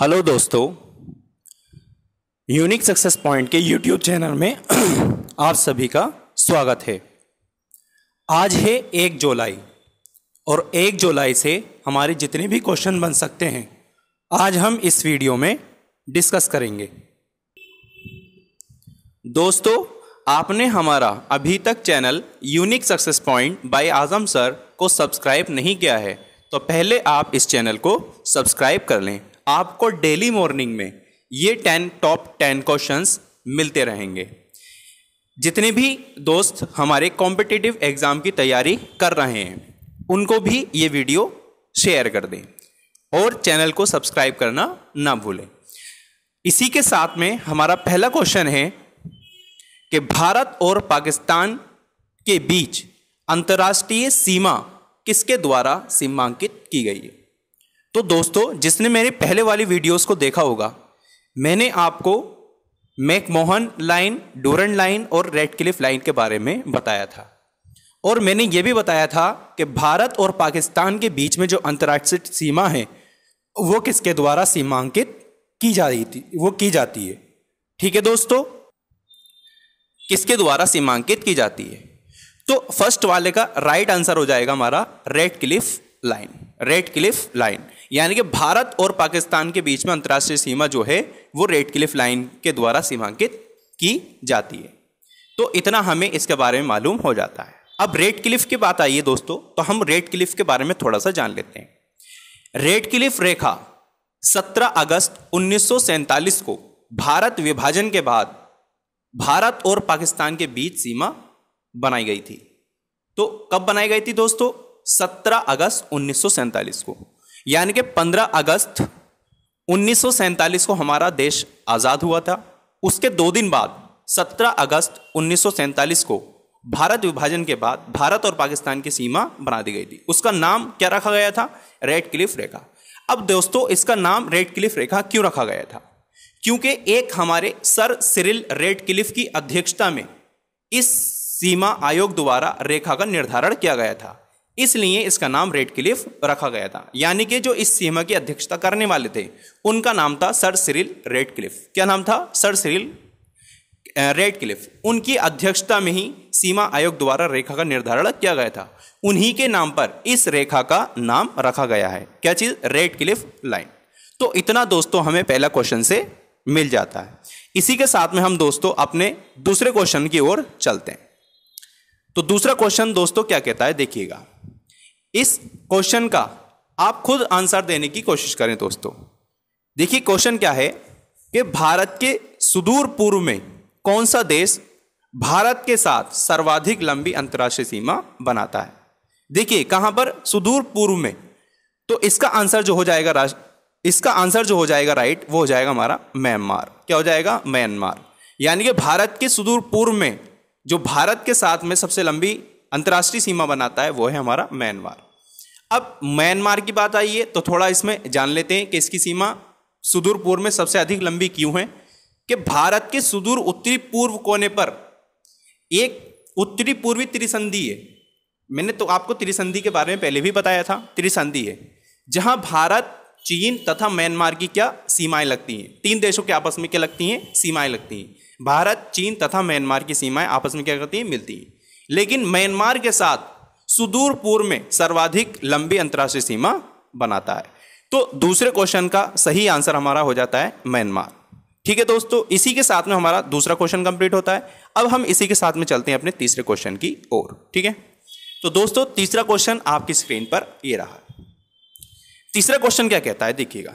hello दोस्तों unique success point के YouTube channel में आप सभी का स्वागत है आज है एक जुलाई और एक जुलाई से हमारे जितने भी क्वेश्चन बन सकते हैं आज हम इस वीडियो में डिस्कस करेंगे दोस्तों आपने हमारा अभी तक channel unique success point by Azam sir को सब्सक्राइब नहीं किया है तो पहले आप इस चैनल को सब्सक्राइब कर लें आपको डेली मॉर्निंग में ये टेन टॉप टेन क्वेश्चंस मिलते रहेंगे जितने भी दोस्त हमारे कॉम्पिटिटिव एग्ज़ाम की तैयारी कर रहे हैं उनको भी ये वीडियो शेयर कर दें और चैनल को सब्सक्राइब करना ना भूलें इसी के साथ में हमारा पहला क्वेश्चन है कि भारत और पाकिस्तान के बीच अंतर्राष्ट्रीय सीमा किसके द्वारा सीमांकित की गई है तो दोस्तों जिसने मेरे पहले वाली वीडियोस को देखा होगा मैंने आपको मैकमोहन लाइन डोरन लाइन और रेड क्लिफ लाइन के बारे में बताया था और मैंने ये भी बताया था कि भारत और पाकिस्तान के बीच में जो अंतर्राष्ट्रीय सीमा है वो किसके द्वारा सीमांकित की जा रही थी वो की जाती है ठीक है दोस्तों किसके द्वारा सीमांकित की जाती है तो फर्स्ट वाले का राइट आंसर हो जाएगा हमारा Radcliffe line Radcliffe line यानी कि भारत और पाकिस्तान के बीच में अंतर्राष्ट्रीय सीमा जो है वो रेड क्लिफ लाइन के द्वारा सीमांकित की जाती है तो इतना हमें इसके बारे में मालूम हो जाता है अब रेड क्लिफ की बात आई है दोस्तों तो हम रेड क्लिफ के बारे में थोड़ा सा जान लेते हैं रेड क्लिफ रेखा 17 अगस्त उन्नीस को भारत विभाजन के बाद भारत और पाकिस्तान के बीच सीमा बनाई गई थी तो कब बनाई गई थी दोस्तों 17 अगस्त उन्नीस को यानी कि 15 अगस्त उन्नीस को हमारा देश आज़ाद हुआ था उसके दो दिन बाद 17 अगस्त उन्नीस को भारत विभाजन के बाद भारत और पाकिस्तान की सीमा बना दी गई थी उसका नाम क्या रखा गया था रेड क्लिफ रेखा अब दोस्तों इसका नाम रेड क्लिफ रेखा क्यों रखा गया था क्योंकि एक हमारे सर सिरिल रेड क्लिफ की अध्यक्षता में इस सीमा आयोग द्वारा रेखा का निर्धारण किया गया था इसलिए इसका नाम रेड क्लिफ रखा गया था यानी कि जो इस सीमा की अध्यक्षता करने वाले थे उनका नाम था सर सिरिल रेड क्लिफ क्या नाम था सर सिरिल रेड क्लिफ उनकी अध्यक्षता में ही सीमा आयोग द्वारा रेखा का निर्धारण किया गया था उन्हीं के नाम पर इस रेखा का नाम रखा गया है क्या चीज़ रेड क्लिफ लाइन तो इतना दोस्तों हमें पहला क्वेश्चन से मिल जाता है इसी के साथ में हम दोस्तों अपने दूसरे क्वेश्चन की ओर चलते हैं तो दूसरा क्वेश्चन दोस्तों क्या कहता है देखिएगा इस क्वेश्चन का आप खुद आंसर देने की कोशिश करें दोस्तों देखिए क्वेश्चन क्या है कि भारत के सुदूर पूर्व में कौन सा देश भारत के साथ सर्वाधिक लंबी अंतर्राष्ट्रीय सीमा बनाता है देखिए कहां पर सुदूर पूर्व में तो इसका आंसर जो हो जाएगा राष्ट्र इसका आंसर जो हो जाएगा राइट वो हो जाएगा हमारा म्यांमार क्या हो जाएगा म्यांमार यानी कि भारत के सुदूर पूर्व में जो भारत के साथ में सबसे लंबी अंतर्राष्ट्रीय सीमा बनाता है वो है हमारा म्यांमार अब म्यांमार की बात आई है तो थोड़ा इसमें जान लेते हैं कि इसकी सीमा सुदूर पूर्व में सबसे अधिक लंबी क्यों है कि भारत के सुदूर उत्तरी पूर्व कोने पर एक उत्तरी पूर्वी त्रिसंधि है मैंने तो आपको त्रिसंधि के बारे में पहले भी बताया था त्रिसंधि है जहां भारत चीन तथा म्यांमार की क्या सीमाएं लगती हैं तीन देशों के आपस में क्या लगती हैं सीमाएं लगती हैं भारत चीन तथा म्यांमार की सीमाएं आपस में क्या करती हैं मिलती हैं लेकिन म्यांमार के साथ सुदूर पूर्व में सर्वाधिक लंबी अंतर्राष्ट्रीय सीमा बनाता है तो दूसरे क्वेश्चन का सही आंसर हमारा हो जाता है म्यांमार ठीक है दोस्तों इसी के साथ में हमारा दूसरा क्वेश्चन कंप्लीट होता है अब हम इसी के साथ में चलते हैं अपने तीसरे क्वेश्चन की ओर ठीक है तो दोस्तों तीसरा क्वेश्चन आपकी स्क्रीन पर ये रहा तीसरा क्वेश्चन क्या कहता है देखिएगा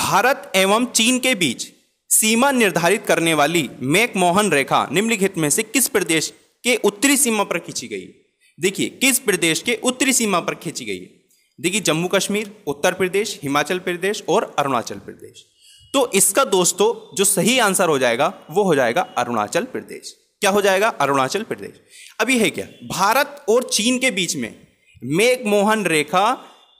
भारत एवं चीन के बीच सीमा निर्धारित करने वाली मैकमोहन रेखा निम्नलिखित में से किस प्रदेश के उत्तरी सीमा पर खींची गई देखिए किस प्रदेश के उत्तरी सीमा पर खींची गई देखिए जम्मू कश्मीर उत्तर प्रदेश हिमाचल प्रदेश और अरुणाचल प्रदेश तो इसका दोस्तों जो सही आंसर हो जाएगा वो हो जाएगा अरुणाचल प्रदेश क्या हो जाएगा अरुणाचल प्रदेश अभी है क्या भारत और चीन के बीच में मेघमोहन रेखा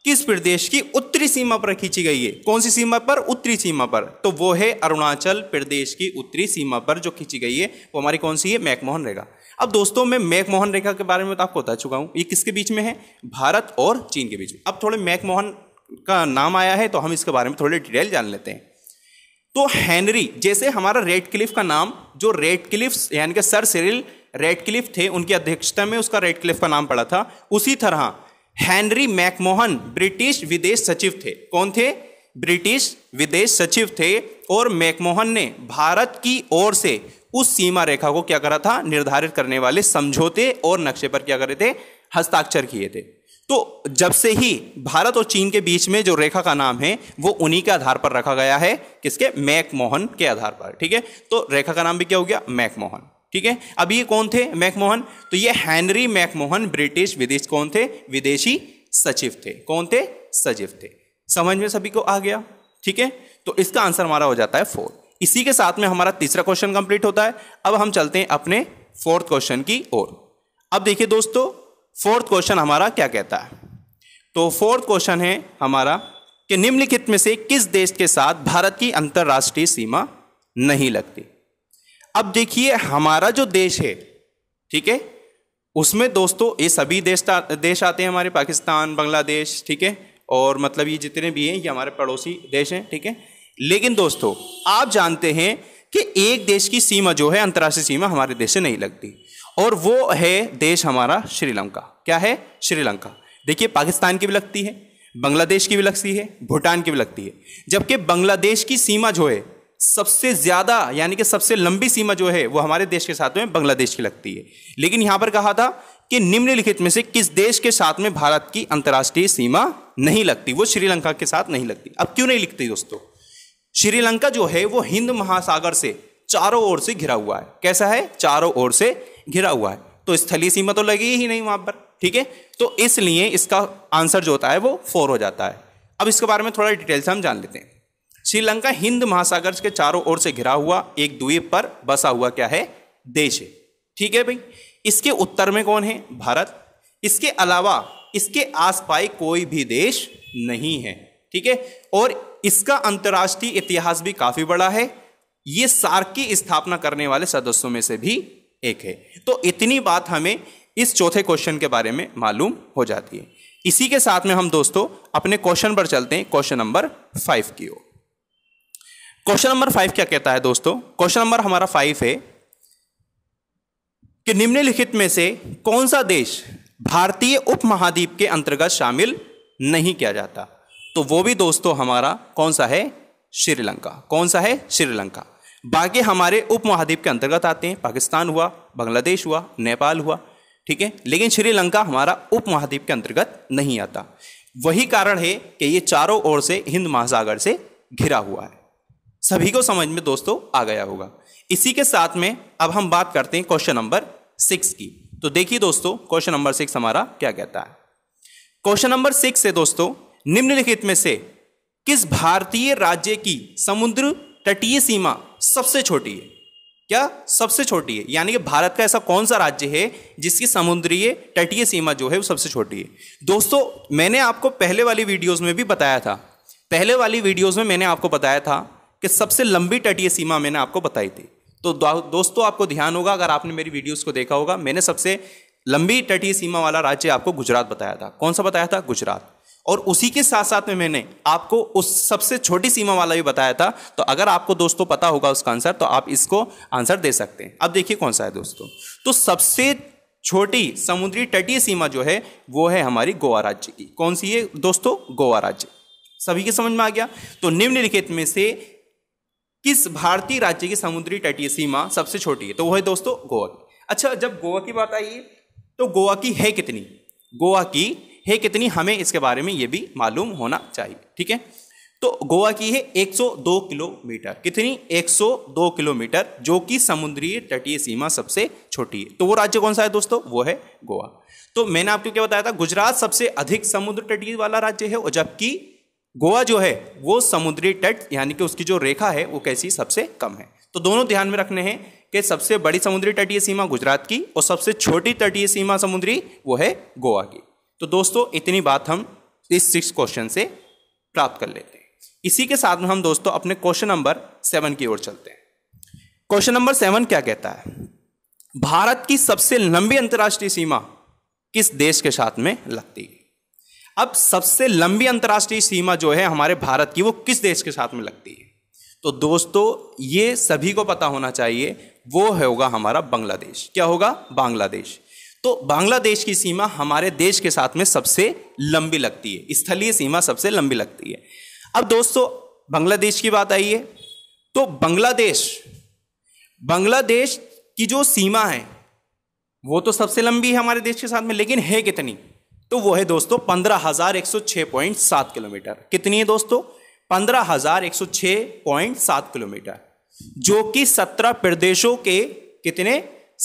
किस प्रदेश की उत्तरी सीमा पर खींची गई है कौन सी सीमा पर उत्तरी सीमा पर तो वो है अरुणाचल प्रदेश की उत्तरी सीमा पर जो खींची गई है वो हमारी कौन सी है मैकमोहन रेखा अब दोस्तों मैं मैकमोहन रेखा के बारे में तो आपको बता चुका हूँ ये किसके बीच में है भारत और चीन के बीच में अब थोड़े मैकमोहन का नाम आया है तो हम इसके बारे में थोड़े डिटेल जान लेते हैं तो हैंनरी जैसे हमारा रेड क्लिफ का नाम जो रेड क्लिफ यानी कि सर सिरिल रेड क्लिफ थे उनकी अध्यक्षता में उसका रेड क्लिफ का नाम पड़ा था उसी तरह हेनरी मैकमोहन ब्रिटिश विदेश सचिव थे कौन थे ब्रिटिश विदेश सचिव थे और मैकमोहन ने भारत की ओर से उस सीमा रेखा को क्या करा था निर्धारित करने वाले समझौते और नक्शे पर क्या करे थे हस्ताक्षर किए थे तो जब से ही भारत और चीन के बीच में जो रेखा का नाम है वो उन्हीं के आधार पर रखा गया है किसके मैकमोहन के आधार पर ठीक है तो रेखा का नाम भी क्या हो गया मैकमोहन ठीक है अब ये कौन थे मैकमोहन तो ये हैनरी मैकमोहन ब्रिटिश विदेश कौन थे विदेशी सचिव थे कौन थे सचिव थे समझ में सभी को आ गया ठीक है तो इसका आंसर हमारा हो जाता है फोर इसी के साथ में हमारा तीसरा क्वेश्चन कंप्लीट होता है अब हम चलते हैं अपने फोर्थ क्वेश्चन की ओर अब देखिए दोस्तों फोर्थ क्वेश्चन हमारा क्या कहता है तो फोर्थ क्वेश्चन है हमारा कि निम्नलिखित में से किस देश के साथ भारत की अंतर्राष्ट्रीय सीमा नहीं लगती अब देखिए हमारा जो देश है ठीक है उसमें दोस्तों ये सभी देश देश आते हैं हमारे पाकिस्तान बांग्लादेश ठीक है और मतलब ये जितने भी हैं ये हमारे पड़ोसी देश हैं ठीक है लेकिन दोस्तों आप जानते हैं कि एक देश की सीमा जो है अंतर्राष्ट्रीय सीमा हमारे देश से नहीं लगती और वो है देश हमारा श्रीलंका क्या है श्रीलंका देखिए पाकिस्तान की भी लगती है बांग्लादेश की भी लगती है भूटान की भी लगती है जबकि बांग्लादेश की सीमा जो है सबसे ज़्यादा यानी कि सबसे लंबी सीमा जो है वो हमारे देश के साथ में बांग्लादेश की लगती है लेकिन यहाँ पर कहा था कि निम्नलिखित में से किस देश के साथ में भारत की अंतर्राष्ट्रीय सीमा नहीं लगती वो श्रीलंका के साथ नहीं लगती अब क्यों नहीं लिखती दोस्तों श्रीलंका जो है वो हिंद महासागर से चारों ओर से घिरा हुआ है कैसा है चारों ओर से घिरा हुआ है तो स्थलीय सीमा तो लगी ही नहीं वहां पर ठीक है तो इसलिए इसका आंसर जो होता है वो फोर हो जाता है अब इसके बारे में थोड़ा डिटेल से हम जान लेते हैं श्रीलंका हिंद महासागर के चारों ओर से घिरा हुआ एक द्वीप पर बसा हुआ क्या है देश है ठीक है भाई इसके उत्तर में कौन है भारत इसके अलावा इसके आस कोई भी देश नहीं है ठीक है और इसका अंतर्राष्ट्रीय इतिहास भी काफी बड़ा है ये सार्क की स्थापना करने वाले सदस्यों में से भी एक है तो इतनी बात हमें इस चौथे क्वेश्चन के बारे में मालूम हो जाती है इसी के साथ में हम दोस्तों अपने क्वेश्चन पर चलते हैं क्वेश्चन नंबर फाइव की ओर क्वेश्चन नंबर फाइव क्या कहता है दोस्तों क्वेश्चन नंबर हमारा फाइव है कि निम्नलिखित में से कौन सा देश भारतीय उप महाद्वीप के अंतर्गत शामिल नहीं किया जाता तो वो भी दोस्तों हमारा कौन सा है श्रीलंका कौन सा है श्रीलंका बाकी हमारे उप महाद्वीप के अंतर्गत आते हैं पाकिस्तान हुआ बांग्लादेश हुआ नेपाल हुआ ठीक है लेकिन श्रीलंका हमारा उप महाद्वीप के अंतर्गत नहीं आता वही कारण है कि ये चारों ओर से हिंद महासागर से घिरा हुआ है सभी को समझ में दोस्तों आ गया होगा इसी के साथ में अब हम बात करते हैं क्वेश्चन नंबर सिक्स की तो देखिए दोस्तों क्वेश्चन नंबर सिक्स हमारा क्या कहता है क्वेश्चन नंबर सिक्स से दोस्तों निम्नलिखित में से किस भारतीय राज्य की समुद्र तटीय सीमा सबसे छोटी है क्या सबसे छोटी है यानी कि भारत का ऐसा कौन सा राज्य है जिसकी समुद्रीय तटीय सीमा जो है वो सबसे छोटी है दोस्तों मैंने आपको पहले वाली वीडियोस में भी बताया था पहले वाली वीडियोस में मैंने आपको बताया था कि सबसे लंबी तटीय सीमा मैंने आपको बताई थी तो दोस्तों आपको ध्यान होगा अगर आपने मेरी वीडियोस को देखा होगा मैंने सबसे लंबी तटीय सीमा वाला राज्य आपको गुजरात बताया था कौन सा बताया था गुजरात और उसी के साथ साथ में मैंने आपको उस सबसे छोटी सीमा वाला भी बताया था तो अगर आपको दोस्तों पता होगा उसका आंसर तो आप इसको आंसर दे सकते हैं अब देखिए कौन सा है दोस्तों तो सबसे छोटी समुद्री तटीय सीमा जो है वो है हमारी गोवा राज्य की कौन सी है दोस्तों गोवा राज्य सभी के समझ में आ गया तो निम्नलिखित में से किस भारतीय राज्य की समुद्री तटीय सीमा सबसे छोटी है तो वो है दोस्तों गोवा की अच्छा जब गोवा की बात आई तो गोवा की है कितनी गोवा की है कितनी हमें इसके बारे में ये भी मालूम होना चाहिए ठीक है तो गोवा की है 102 किलोमीटर कितनी 102 किलोमीटर जो कि समुद्री तटीय सीमा सबसे छोटी है तो वो राज्य कौन सा है दोस्तों वो है गोवा तो मैंने आपको क्या बताया था गुजरात सबसे अधिक समुद्र तटीय वाला राज्य है और जबकि गोवा जो है वो समुद्री तट यानी कि उसकी जो रेखा है वो कैसी सबसे कम है तो दोनों ध्यान में रखने हैं कि सबसे बड़ी समुद्री तटीय सीमा गुजरात की और सबसे छोटी तटीय सीमा समुद्री वो है गोवा की तो दोस्तों इतनी बात हम इस सिक्स क्वेश्चन से प्राप्त कर लेते हैं इसी के साथ में हम दोस्तों अपने क्वेश्चन नंबर सेवन की ओर चलते हैं क्वेश्चन नंबर सेवन क्या कहता है भारत की सबसे लंबी अंतर्राष्ट्रीय सीमा किस देश के साथ में लगती है अब सबसे लंबी अंतर्राष्ट्रीय सीमा जो है हमारे भारत की वो किस देश के साथ में लगती है तो दोस्तों ये सभी को पता होना चाहिए वो होगा हमारा बांग्लादेश क्या होगा बांग्लादेश तो बांग्लादेश की सीमा हमारे देश के साथ में सबसे लंबी लगती है स्थलीय सीमा सबसे लंबी लगती है अब दोस्तों बांग्लादेश की बात आई है तो बांग्लादेश बांग्लादेश की जो सीमा है वो तो सबसे लंबी है हमारे देश के साथ में लेकिन है कितनी तो वो है दोस्तों पंद्रह हजार एक सौ पॉइंट सात किलोमीटर कितनी है दोस्तों पंद्रह हजार एक सौ पॉइंट सात किलोमीटर जो कि सत्रह प्रदेशों के कितने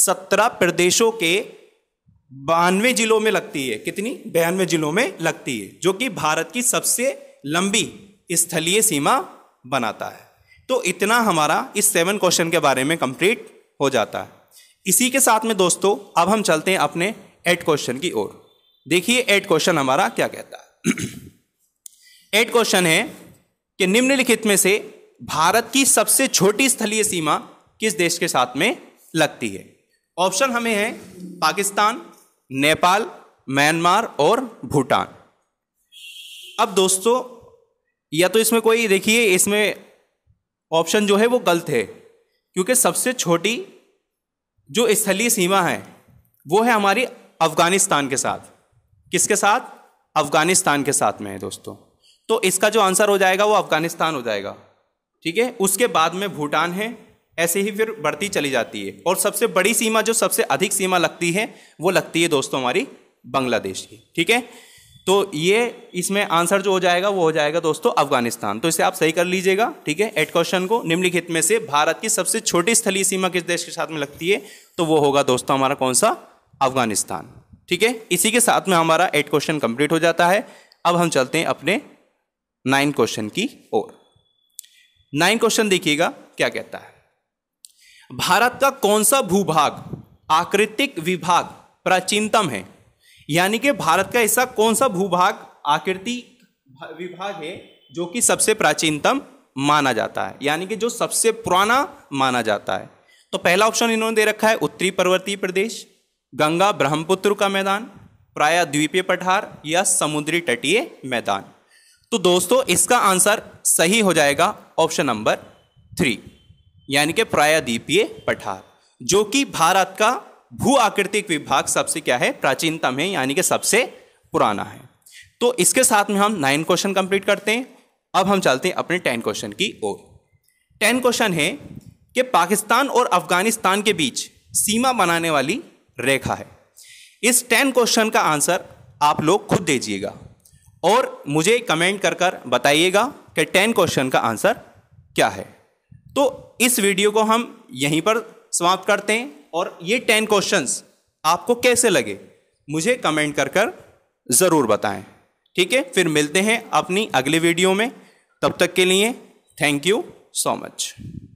सत्रह प्रदेशों के बानवे जिलों में लगती है कितनी बयानवे जिलों में लगती है जो कि भारत की सबसे लंबी स्थलीय सीमा बनाता है तो इतना हमारा इस सेवन क्वेश्चन के बारे में कंप्लीट हो जाता है इसी के साथ में दोस्तों अब हम चलते हैं अपने एट क्वेश्चन की ओर देखिए एट क्वेश्चन हमारा क्या कहता है एट क्वेश्चन है कि निम्नलिखित में से भारत की सबसे छोटी स्थलीय सीमा किस देश के साथ में लगती है ऑप्शन हमें है पाकिस्तान नेपाल म्यांमार और भूटान अब दोस्तों या तो इसमें कोई देखिए इसमें ऑप्शन जो है वो गलत है क्योंकि सबसे छोटी जो स्थलीय सीमा है वो है हमारी अफ़गानिस्तान के साथ किसके साथ अफगानिस्तान के साथ में है दोस्तों तो इसका जो आंसर हो जाएगा वो अफगानिस्तान हो जाएगा ठीक है उसके बाद में भूटान है ऐसे ही फिर बढ़ती चली जाती है और सबसे बड़ी सीमा जो सबसे अधिक सीमा लगती है वो लगती है दोस्तों हमारी बांग्लादेश की ठीक है तो ये इसमें आंसर जो हो जाएगा वो हो जाएगा दोस्तों अफगानिस्तान तो इसे आप सही कर लीजिएगा ठीक है एट क्वेश्चन को निम्नलिखित में से भारत की सबसे छोटी स्थलीय सीमा किस देश के साथ में लगती है तो वो होगा दोस्तों हमारा कौन सा अफगानिस्तान ठीक है इसी के साथ में हमारा एट क्वेश्चन कंप्लीट हो जाता है अब हम चलते हैं अपने नाइन क्वेश्चन की ओर नाइन क्वेश्चन देखिएगा क्या कहता है भारत का कौन सा भूभाग आकृतिक विभाग प्राचीनतम है यानी कि भारत का ऐसा कौन सा भूभाग आकृति विभाग है जो कि सबसे प्राचीनतम माना जाता है यानी कि जो सबसे पुराना माना जाता है तो पहला ऑप्शन इन्होंने दे रखा है उत्तरी पर्वतीय प्रदेश गंगा ब्रह्मपुत्र का मैदान प्राय द्वीपीय पठार या समुद्री तटीय मैदान तो दोस्तों इसका आंसर सही हो जाएगा ऑप्शन नंबर थ्री यानी कि प्रायद्वीपीय पठार जो कि भारत का भू आकृतिक विभाग सबसे क्या है प्राचीनतम है यानी कि सबसे पुराना है तो इसके साथ में हम नाइन क्वेश्चन कंप्लीट करते हैं अब हम चलते हैं अपने टेन क्वेश्चन की ओर टेन क्वेश्चन है कि पाकिस्तान और अफगानिस्तान के बीच सीमा बनाने वाली रेखा है इस टेन क्वेश्चन का आंसर आप लोग खुद दीजिएगा और मुझे कमेंट कर कर बताइएगा कि टेन क्वेश्चन का आंसर क्या है तो इस वीडियो को हम यहीं पर समाप्त करते हैं और ये टेन क्वेश्चंस आपको कैसे लगे मुझे कमेंट कर कर ज़रूर बताएं ठीक है फिर मिलते हैं अपनी अगली वीडियो में तब तक के लिए थैंक यू सो मच